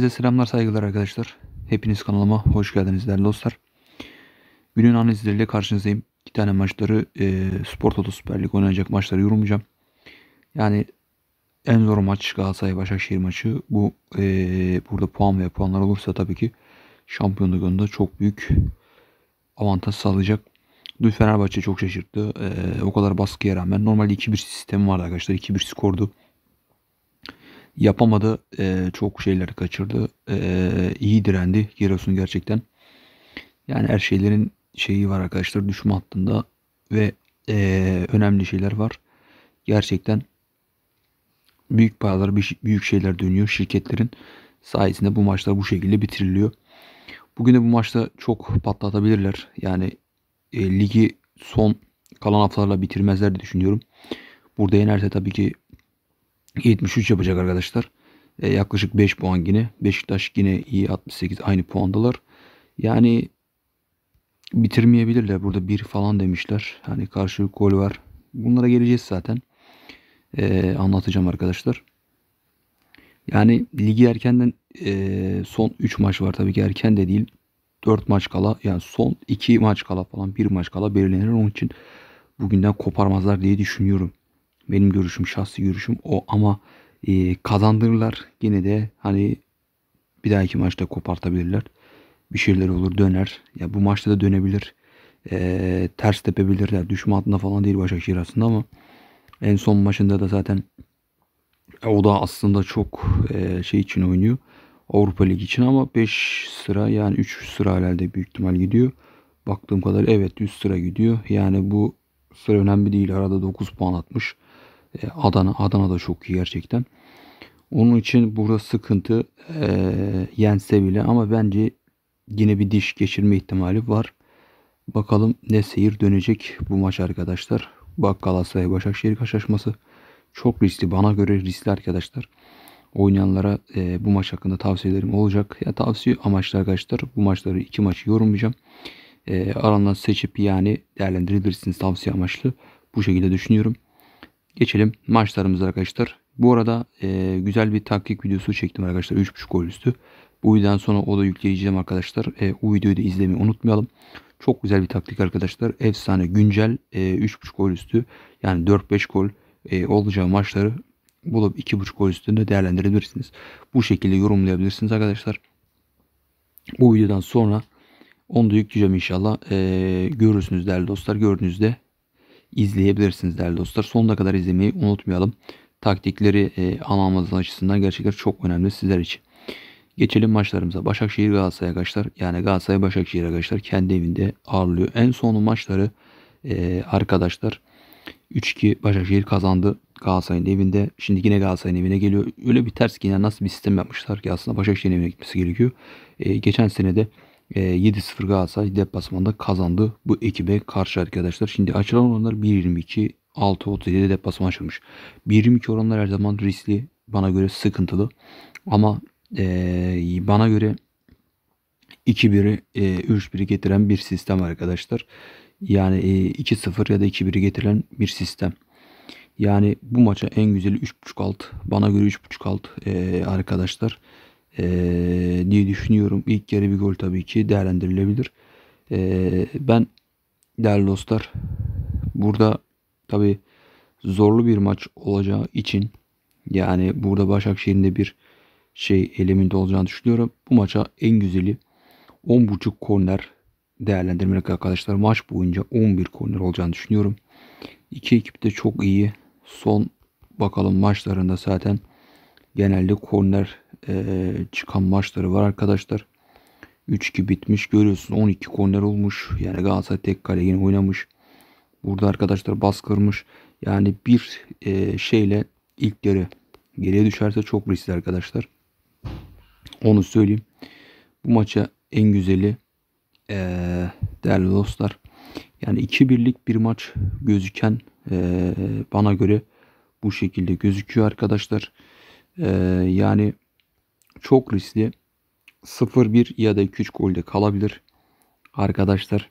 Size selamlar saygılar arkadaşlar. Hepiniz kanalıma hoş geldiniz değerli dostlar. Günün analizleriyle karşınızdayım. İki tane maçları e, Spor Toto Süper Lig oynanacak maçları yorumlayacağım. Yani en zor maç Galatasaray Başakşehir maçı. Bu e, burada puan ve puanlar olursa tabii ki şampiyonluk önünde çok büyük avantaj sağlayacak. Dün Fenerbahçe çok şaşırttı. E, o kadar baskıya rağmen normalde 2-1 sistemi vardı arkadaşlar. 2-1 skordu yapamadı. E, çok şeyleri kaçırdı. E, iyi direndi Giresun gerçekten. Yani her şeylerin şeyi var arkadaşlar düşme hattında ve e, önemli şeyler var. Gerçekten büyük paralar, büyük şeyler dönüyor. Şirketlerin sayesinde bu maçlar bu şekilde bitiriliyor. Bugün de bu maçta çok patlatabilirler. Yani e, ligi son kalan haftalarla bitirmezler diye düşünüyorum. Burada yenerse tabii ki 73 yapacak arkadaşlar. E, yaklaşık 5 puan yine. Beşiktaş yine iyi 68 aynı puandalar. Yani bitirmeyebilirler. Burada 1 falan demişler. Hani karşı gol var. Bunlara geleceğiz zaten. E, anlatacağım arkadaşlar. Yani ligi erkenden e, son 3 maç var tabii ki erken de değil. 4 maç kala yani son 2 maç kala falan 1 maç kala belirlenir. Onun için bugünden koparmazlar diye düşünüyorum. Benim görüşüm, şahsi görüşüm o ama e, kazandırırlar. Yine de hani bir dahaki maçta kopartabilirler. Bir şeyler olur döner. Ya bu maçta da dönebilir. E, ters tepebilirler. Düşme altında falan değil Başakşehir aslında ama en son maçında da zaten e, o da aslında çok e, şey için oynuyor. Avrupa Ligi için ama 5 sıra yani 3 sıra herhalde büyük ihtimal gidiyor. Baktığım kadar evet 100 sıra gidiyor. Yani bu sıra önemli değil. Arada 9 puan atmış. E, Adana. Adana da çok iyi gerçekten. Onun için burada sıkıntı e, yense bile ama bence yine bir diş geçirme ihtimali var. Bakalım ne seyir dönecek bu maç arkadaşlar. Bak Galatasaray Başakşehir karşılaşması çok riskli. Bana göre riskli arkadaşlar. Oynayanlara e, bu maç hakkında tavsiyelerim olacak. Ya tavsiye amaçlı arkadaşlar. Bu maçları iki maçı yorumlayacağım. E, arandan seçip yani değerlendirebilirsiniz tavsiye amaçlı. Bu şekilde düşünüyorum. Geçelim maçlarımıza arkadaşlar. Bu arada e, güzel bir taktik videosu çektim arkadaşlar. 3.5 gol üstü. Bu videodan sonra o da yükleyeceğim arkadaşlar. E, o videoyu da izlemeyi unutmayalım. Çok güzel bir taktik arkadaşlar. Efsane güncel e, 3.5 gol üstü yani 4-5 gol e, olacağı maçları bulup 2.5 gol üstünde değerlendirebilirsiniz. Bu şekilde yorumlayabilirsiniz arkadaşlar. Bu videodan sonra onu da yükleyeceğim inşallah. E, görürsünüz değerli dostlar. Gördüğünüzde izleyebilirsiniz değerli dostlar. Sonuna kadar izlemeyi unutmayalım. Taktikleri e, almamız açısından gerçekten çok önemli sizler için. Geçelim maçlarımıza. Başakşehir Galatasaray arkadaşlar. Yani Galatasaray Başakşehir arkadaşlar kendi evinde ağırlıyor. En son maçları e, arkadaşlar 3-2 Başakşehir kazandı Galatasaray'ın evinde. Şimdi yine Galatasaray'ın evine geliyor. Öyle bir ters ki yani nasıl bir sistem yapmışlar ki aslında Başakşehir'in evine gitmesi gerekiyor. E, geçen sene de e, ee, 7-0 Galatasaray deplasmanda kazandı bu ekibe karşı arkadaşlar. Şimdi açılan oranlar 1.22 6.37 deplasman açılmış. 1.22 oranlar her zaman riskli. Bana göre sıkıntılı. Ama e, bana göre 2-1'i e, 3-1'i getiren bir sistem arkadaşlar. Yani e, 2-0 ya da 2-1'i getiren bir sistem. Yani bu maça en güzeli 3.5 alt. Bana göre 3.5 alt e, arkadaşlar e, diye düşünüyorum. İlk yarı bir gol tabii ki değerlendirilebilir. E, ben değerli dostlar burada tabii zorlu bir maç olacağı için yani burada Başakşehir'in de bir şey eleminde olacağını düşünüyorum. Bu maça en güzeli 10.5 korner değerlendirmek arkadaşlar. Maç boyunca 11 korner olacağını düşünüyorum. İki ekip de çok iyi. Son bakalım maçlarında zaten genelde korner e, çıkan maçları var arkadaşlar. 3-2 bitmiş görüyorsun 12 korner olmuş. Yani Galatasaray tek kale yine oynamış. Burada arkadaşlar baskırmış. Yani bir e, şeyle ilk yarı geriye düşerse çok riskli arkadaşlar. Onu söyleyeyim. Bu maça en güzeli e, değerli dostlar. Yani 2-1'lik bir maç gözüken e, bana göre bu şekilde gözüküyor arkadaşlar. E, yani çok riskli. 0-1 ya da 2-3 golde kalabilir. Arkadaşlar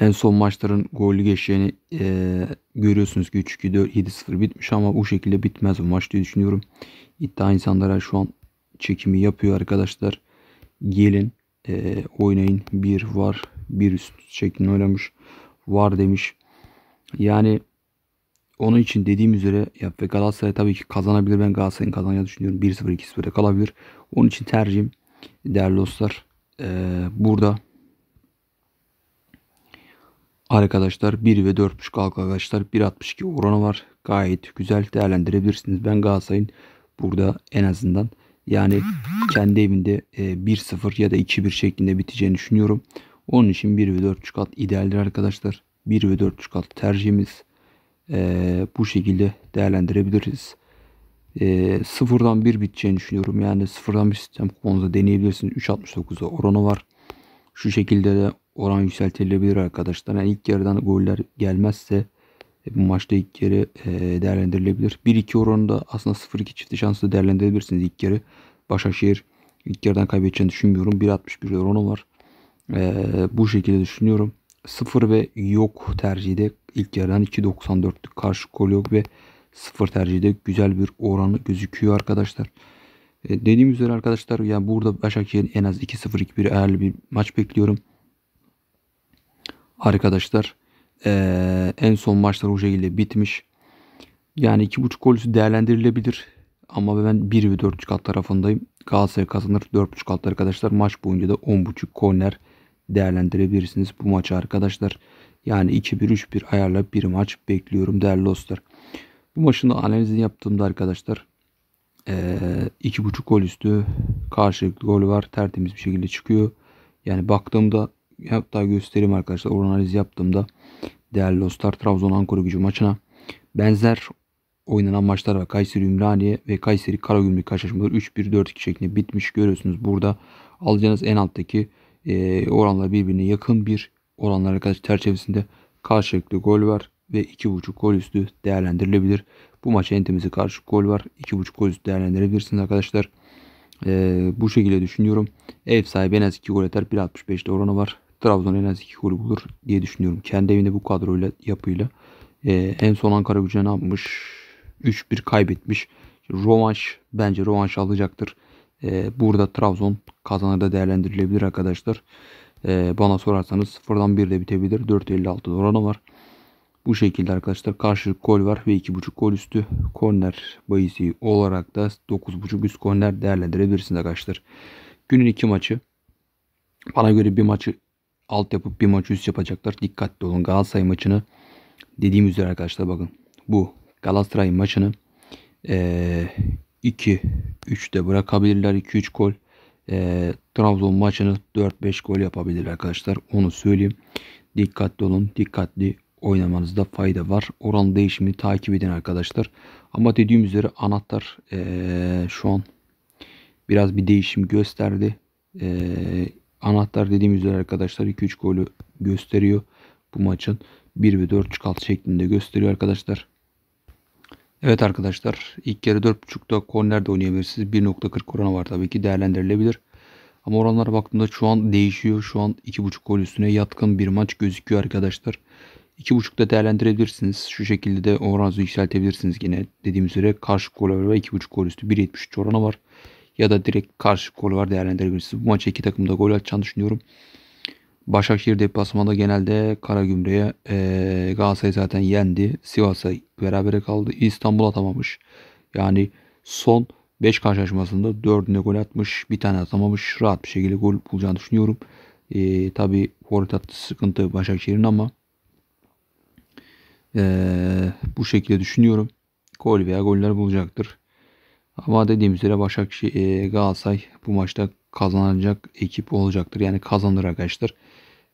en son maçların golü geçeceğini e, görüyorsunuz ki 3-2-4-7-0 bitmiş ama bu şekilde bitmez bu maç diye düşünüyorum. İddia insanlara şu an çekimi yapıyor arkadaşlar. Gelin e, oynayın. Bir var bir üst şeklinde oynamış. Var demiş. Yani onun için dediğim üzere ya ve Galatasaray tabii ki kazanabilir. Ben Galatasaray'ın kazanacağını düşünüyorum. 1-0 2-0'da kalabilir. Onun için tercihim değerli dostlar ee, burada arkadaşlar 1 ve 4.5 arkadaşlar 1.62 oranı var. Gayet güzel değerlendirebilirsiniz. Ben Galatasaray'ın burada en azından yani kendi evinde 1-0 ya da 2-1 şeklinde biteceğini düşünüyorum. Onun için 1 ve 4.5 at idealdir arkadaşlar. 1 ve 4.5 at tercihimiz e, bu şekilde değerlendirebiliriz. E, sıfırdan bir biteceğini düşünüyorum. Yani sıfırdan bir sistem kuponunda deneyebilirsiniz. 3.69'da oranı var. Şu şekilde de oran yükseltilebilir arkadaşlar. Yani ilk yarıdan goller gelmezse e, bu maçta ilk yarı e, değerlendirilebilir. 1-2 oranında aslında 0-2 çifti şansı değerlendirebilirsiniz ilk yarı. Başakşehir ilk yarıdan kaybedeceğini düşünmüyorum. 1.61 oranı var. E, bu şekilde düşünüyorum. 0 ve yok tercihde ilk yarıdan 2.94'lük karşı gol yok ve sıfır tercihde güzel bir oranı gözüküyor arkadaşlar. E, dediğim üzere arkadaşlar yani burada Başakşehir en az 2-0-2-1 eğerli bir maç bekliyorum. Arkadaşlar e, en son maçlar o şekilde bitmiş. Yani 2.5 golüsü değerlendirilebilir. Ama ben 1 ve 4.5 alt tarafındayım. Galatasaray kazanır 4.5 alt arkadaşlar. Maç boyunca da 10.5 korner değerlendirebilirsiniz bu maçı arkadaşlar. Yani 2-1-3-1 ayarla bir maç bekliyorum değerli dostlar. Bu maçın da analizini yaptığımda arkadaşlar ee, 2.5 gol üstü karşılıklı gol var. Tertemiz bir şekilde çıkıyor. Yani baktığımda hatta göstereyim arkadaşlar. Oran analizi yaptığımda değerli dostlar Trabzon Ankara gücü maçına benzer oynanan maçlar var. Kayseri Ümraniye ve Kayseri Karagümrük karşılaşmaları 3-1-4-2 şeklinde bitmiş. Görüyorsunuz burada alacağınız en alttaki oranlar birbirine yakın bir oranlara karşı çerçevesinde karşılıklı gol var ve 2.5 gol üstü değerlendirilebilir. Bu maça entemize karşı gol var. 2.5 gol üstü değerlendirebilirsiniz arkadaşlar. Ee, bu şekilde düşünüyorum. Ev sahibi en az 2 gol atar. 1.65'te oranı var. Trabzon en az 2 gol bulur diye düşünüyorum. Kendi evinde bu kadroyla yapıyla. Ee, en son Ankara gücüne ne yapmış? 3-1 kaybetmiş. Rovanş bence rovanş alacaktır. Ee, burada Trabzon kazanır da değerlendirilebilir arkadaşlar. Ee, bana sorarsanız sıfırdan 1 de bitebilir. 4.56 oranı var. Bu şekilde arkadaşlar karşı gol var ve 2.5 gol üstü korner bayisi olarak da 9.5 üst korner değerlendirebilirsiniz arkadaşlar. Günün iki maçı. Bana göre bir maçı alt yapıp bir maçı üst yapacaklar. Dikkatli olun Galatasaray maçını. Dediğim üzere arkadaşlar bakın. Bu Galatasaray maçını ee, 2 de bırakabilirler. 2-3 gol e, Trabzon maçını 4-5 gol yapabilir arkadaşlar. Onu söyleyeyim. Dikkatli olun. Dikkatli oynamanızda fayda var. Oran değişimini takip edin arkadaşlar. Ama dediğim üzere anahtar e, şu an biraz bir değişim gösterdi. E, anahtar dediğim üzere arkadaşlar 2-3 golü gösteriyor bu maçın. 1 ve 4 çıkalt şeklinde gösteriyor arkadaşlar. Evet arkadaşlar ilk yarı 4.5'da kornerde oynayabilirsiniz. 1.40 oranı var tabii ki değerlendirilebilir. Ama oranlara baktığımda şu an değişiyor. Şu an 2.5 gol üstüne yatkın bir maç gözüküyor arkadaşlar. 2.5'da değerlendirebilirsiniz. Şu şekilde de oranuzu yükseltebilirsiniz yine. Dediğim üzere karşı gol var ve 2.5 gol üstü 1.73 oranı var. Ya da direkt karşı gol var değerlendirebilirsiniz. Bu maça iki takım da gol atacağını düşünüyorum. Başakşehir deplasmanda genelde Karagümrük'e e, Galatasaray zaten yendi. Sivas'a beraber kaldı. İstanbul atamamış. Yani son 5 karşılaşmasında 4'üne gol atmış. Bir tane atamamış. Rahat bir şekilde gol bulacağını düşünüyorum. E, tabii forvet sıkıntı Başakşehir'in ama e, bu şekilde düşünüyorum. Gol veya goller bulacaktır. Ama dediğim üzere Başakşehir e, Galatasaray bu maçta kazanacak ekip olacaktır. Yani kazanır arkadaşlar.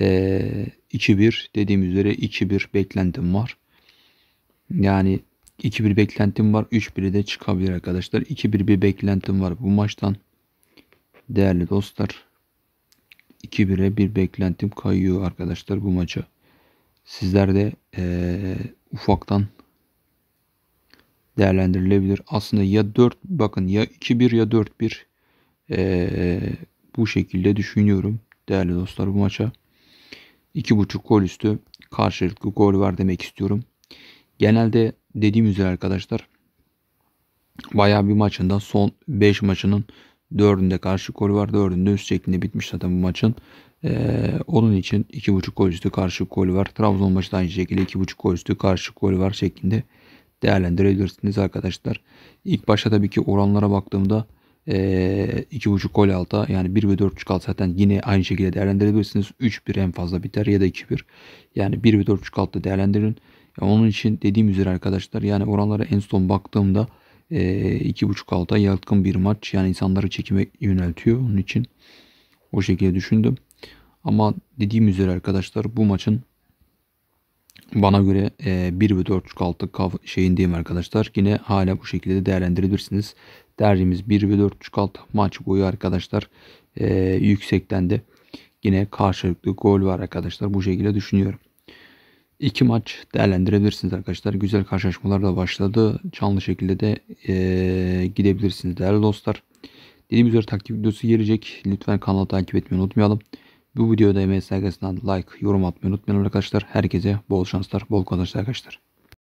E, ee, 2-1 dediğim üzere 2-1 beklentim var. Yani 2-1 beklentim var. 3-1'e de çıkabilir arkadaşlar. 2-1 bir beklentim var bu maçtan. Değerli dostlar. 2-1'e bir beklentim kayıyor arkadaşlar bu maça. Sizler de e, ufaktan değerlendirilebilir. Aslında ya 4 bakın ya 2-1 ya 4-1 e, ee, bu şekilde düşünüyorum değerli dostlar bu maça. 2.5 gol üstü karşılıklı gol var demek istiyorum. Genelde dediğim üzere arkadaşlar bayağı bir maçında son 5 maçının 4'ünde karşı gol var 4'ünde üst şeklinde bitmiş zaten bu maçın. Ee, onun için 2.5 gol üstü karşı gol var. Trabzon maçı da aynı şekilde 2.5 gol üstü karşı gol var şeklinde değerlendirebilirsiniz arkadaşlar. İlk başta tabii ki oranlara baktığımda iki buçuk gol alta yani 1 ve 4 alta zaten yine aynı şekilde değerlendirebilirsiniz. 3-1 en fazla biter ya da 2-1. Yani 1 ve 4 altta değerlendirin. Yani e, onun için dediğim üzere arkadaşlar yani oranlara en son baktığımda iki buçuk alta yakın bir maç. Yani insanları çekime yöneltiyor. Onun için o şekilde düşündüm. Ama dediğim üzere arkadaşlar bu maçın bana göre e, 1 ve 4.6 diyeyim arkadaşlar. Yine hala bu şekilde değerlendirebilirsiniz. Tercihimiz 1 ve 4.6 maç boyu arkadaşlar e, yüksekten de yine karşılıklı gol var arkadaşlar. Bu şekilde düşünüyorum. İki maç değerlendirebilirsiniz arkadaşlar. Güzel karşılaşmalar da başladı. Canlı şekilde de e, gidebilirsiniz değerli dostlar. Dediğim üzere takip videosu gelecek. Lütfen kanalı takip etmeyi unutmayalım. Bu videoda emeği saygısından like, yorum atmayı unutmayın arkadaşlar. Herkese bol şanslar, bol kazançlar arkadaşlar.